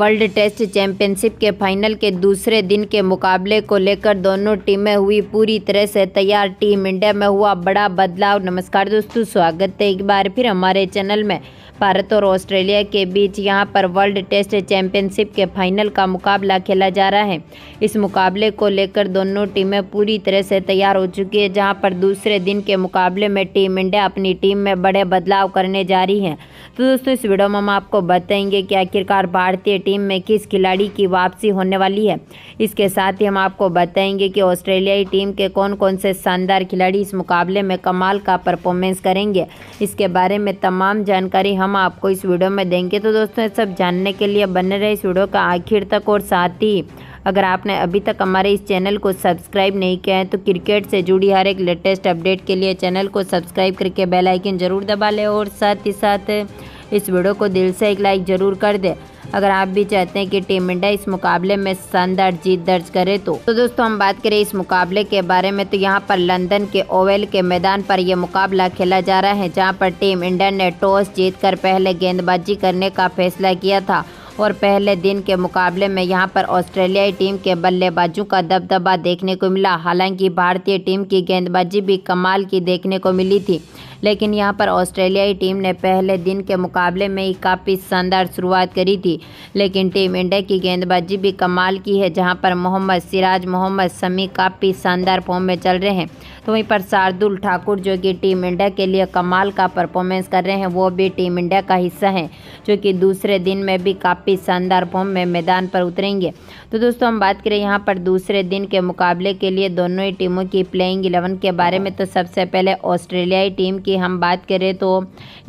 world test championship के final के दूसरे दिन के मुकाबले को लेकर दोनों टीमें हुई पूरी तरह से तैयार टीम इंडिया में हुआ बड़ा बदलाव नमस्कार दोस्तों स्वागत है एक बार फिर हमारे चैनल में भारत और ऑस्ट्रेलिया के बीच यहां पर वर्ल्ड टेस्ट चैंपियनशिप के फाइनल का मुकाबला खेला जा रहा है इस मुकाबले को लेकर दोनों टीमें पूरी तरह से तैयार हो चुकी है जहाँ पर दूसरे दिन के मुकाबले में टीम इंडिया अपनी टीम में बड़े बदलाव करने जा रही है तो दोस्तों इस वीडियो में हम आपको बताएंगे कि आखिरकार भारतीय टीम में किस खिलाड़ी की वापसी होने वाली है इसके साथ ही हम आपको बताएंगे कि ऑस्ट्रेलियाई टीम के कौन कौन से शानदार खिलाड़ी इस मुकाबले में कमाल का परफॉर्मेंस करेंगे इसके बारे में तमाम जानकारी हम हम आपको इस वीडियो में देंगे तो दोस्तों ये सब जानने के लिए बने रहे इस वीडियो का आखिर तक और साथ ही अगर आपने अभी तक हमारे इस चैनल को सब्सक्राइब नहीं किया है तो क्रिकेट से जुड़ी हर एक लेटेस्ट अपडेट के लिए चैनल को सब्सक्राइब करके बेलाइकन ज़रूर दबा लें और साथ ही साथ इस वीडियो को दिल से एक लाइक ज़रूर कर दें अगर आप भी चाहते हैं कि टीम इंडिया इस मुकाबले में शानदार जीत दर्ज करे तो तो दोस्तों हम बात करें इस मुकाबले के बारे में तो यहाँ पर लंदन के ओवेल के मैदान पर यह मुकाबला खेला जा रहा है जहाँ पर टीम इंडिया ने टॉस जीत कर पहले गेंदबाजी करने का फैसला किया था और पहले दिन के मुकाबले में यहां पर ऑस्ट्रेलियाई टीम के बल्लेबाजों का दबदबा देखने को मिला हालांकि भारतीय टीम की गेंदबाजी भी कमाल की देखने को मिली थी लेकिन यहाँ पर ऑस्ट्रेलियाई टीम ने पहले दिन के मुकाबले में ही काफ़ी शानदार शुरुआत करी थी लेकिन टीम इंडिया की गेंदबाजी भी कमाल की है जहाँ पर मोहम्मद सिराज मोहम्मद शमी काफ़ी शानदार फॉर्म में चल रहे हैं तो वहीं पर शार्दुल ठाकुर जो कि टीम इंडिया के लिए कमाल का परफॉर्मेंस कर रहे हैं वो भी टीम इंडिया का हिस्सा हैं जो कि दूसरे दिन में भी काफ़ी शानदार फॉर्म में मैदान पर उतरेंगे तो दोस्तों हम बात करें यहाँ पर दूसरे दिन के मुकाबले के लिए दोनों ही टीमों की प्लेइंग इलेवन के बारे में तो सबसे पहले ऑस्ट्रेलियाई टीम की की हम बात करें तो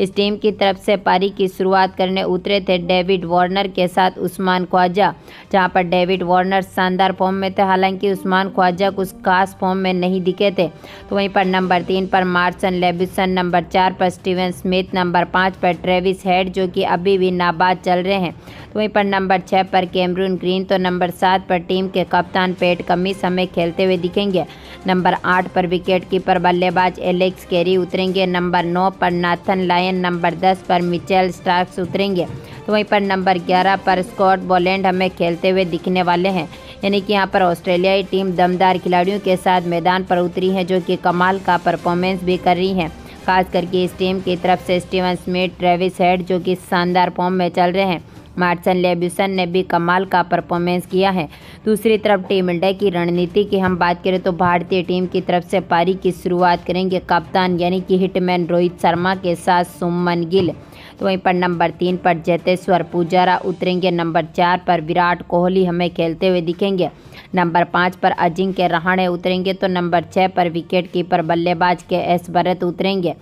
इस टीम की तरफ से पारी की शुरुआत करने उतरे थे डेविड वार्नर के साथ उस्मान ख्वाजा जहां पर डेविड वार्नर शानदार फॉर्म में थे हालांकि उस्मान ख्वाजा कुछ खास फॉर्म में नहीं दिखे थे तो वहीं पर नंबर तीन पर मार्सन लेबिसन नंबर चार पर स्टीवन स्मिथ नंबर पाँच पर ट्रेविस हेड जो कि अभी भी नाबाद चल रहे हैं वहीं पर नंबर छः पर कैमरून ग्रीन तो नंबर सात पर टीम के कप्तान पेट कमी समय खेलते हुए दिखेंगे नंबर आठ पर विकेट कीपर बल्लेबाज एलेक्स कैरी उतरेंगे नंबर नौ पर नाथन लायन नंबर दस पर मिचेल स्टार्क्स उतरेंगे तो वहीं पर नंबर ग्यारह पर स्कॉट बोलैंड हमें खेलते हुए दिखने वाले हैं यानी कि यहाँ पर ऑस्ट्रेलियाई टीम दमदार खिलाड़ियों के साथ मैदान पर उतरी है जो कि कमाल का परफॉर्मेंस भी कर रही हैं खास करके इस टीम की तरफ से स्टीवन स्मिथ ट्रेविस हेड जो कि शानदार फॉर्म में चल रहे हैं मार्सन लेब्यूसन ने भी कमाल का परफॉर्मेंस किया है दूसरी तरफ टीम इंडिया की रणनीति की हम बात करें तो भारतीय टीम की तरफ से पारी की शुरुआत करेंगे कप्तान यानी कि हिटमैन रोहित शर्मा के साथ सुमन गिल तो वहीं पर नंबर तीन पर जैतेश्वर पुजारा उतरेंगे नंबर चार पर विराट कोहली हमें खेलते हुए दिखेंगे नंबर पाँच पर अजिंक्य रहाणे उतरेंगे तो नंबर छः पर विकेट कीपर बल्लेबाज के एस भरत उतरेंगे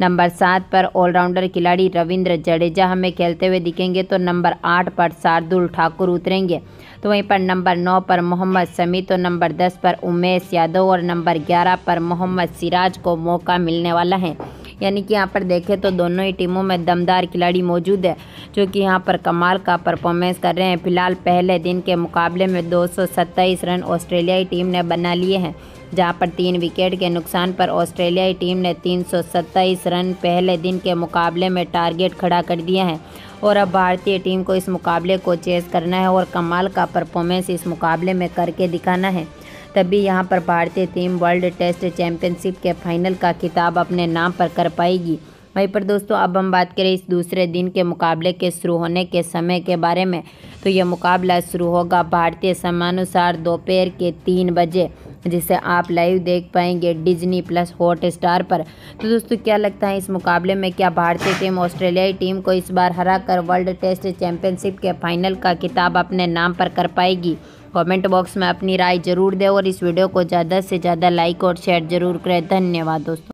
नंबर सात पर ऑलराउंडर खिलाड़ी रविंद्र जडेजा हमें खेलते हुए दिखेंगे तो नंबर आठ पर शार्दुल ठाकुर उतरेंगे तो वहीं पर नंबर नौ पर मोहम्मद समी तो नंबर दस पर उमेश यादव और नंबर ग्यारह पर मोहम्मद सिराज को मौका मिलने वाला है यानी कि यहाँ पर देखें तो दोनों ही टीमों में दमदार खिलाड़ी मौजूद है जो कि यहाँ पर कमाल का परफॉर्मेंस कर रहे हैं फिलहाल पहले दिन के मुकाबले में दो रन ऑस्ट्रेलियाई टीम ने बना लिए हैं जहां पर तीन विकेट के नुकसान पर ऑस्ट्रेलियाई टीम ने तीन रन पहले दिन के मुकाबले में टारगेट खड़ा कर दिया है और अब भारतीय टीम को इस मुकाबले को चेस करना है और कमाल का परफॉर्मेंस इस मुकाबले में करके दिखाना है तभी यहाँ पर भारतीय टीम वर्ल्ड टेस्ट चैंपियनशिप के फाइनल का खिताब अपने नाम पर कर पाएगी वहीं पर दोस्तों अब हम बात करें इस दूसरे दिन के मुकाबले के शुरू होने के समय के बारे में तो यह मुकाबला शुरू होगा भारतीय समानुसार दोपहर के तीन बजे जिसे आप लाइव देख पाएंगे डिजनी प्लस हॉट स्टार पर तो दोस्तों क्या लगता है इस मुकाबले में क्या भारतीय टीम ऑस्ट्रेलियाई टीम को इस बार हरा कर वर्ल्ड टेस्ट चैंपियनशिप के फाइनल का खिताब अपने नाम पर कर पाएगी कमेंट बॉक्स में अपनी राय जरूर दें और इस वीडियो को ज़्यादा से ज़्यादा लाइक और शेयर जरूर करें धन्यवाद दोस्तों